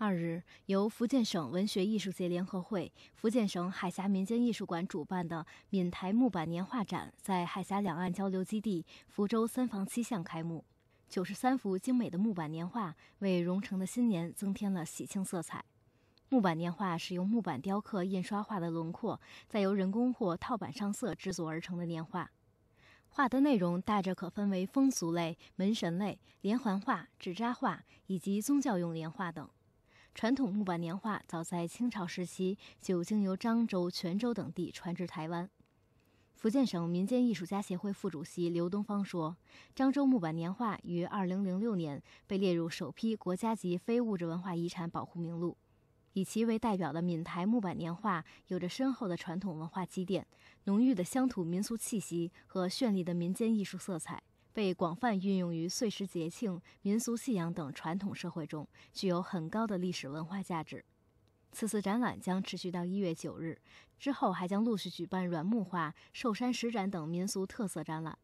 二日，由福建省文学艺术界联合会、福建省海峡民间艺术馆主办的闽台木板年画展在海峡两岸交流基地福州三坊七巷开幕。九十三幅精美的木板年画为榕城的新年增添了喜庆色彩。木板年画是用木板雕刻、印刷画的轮廓，再由人工或套板上色制作而成的年画。画的内容大致可分为风俗类、门神类、连环画、纸扎画以及宗教用年画等。传统木版年画早在清朝时期就经由漳州、泉州等地传至台湾。福建省民间艺术家协会副主席刘东方说：“漳州木版年画于2006年被列入首批国家级非物质文化遗产保护名录。以其为代表的闽台木版年画，有着深厚的传统文化积淀，浓郁的乡土民俗气息和绚丽的民间艺术色彩。”被广泛运用于岁时节庆、民俗信仰等传统社会中，具有很高的历史文化价值。此次展览将持续到一月九日，之后还将陆续举办软木画、寿山石展等民俗特色展览。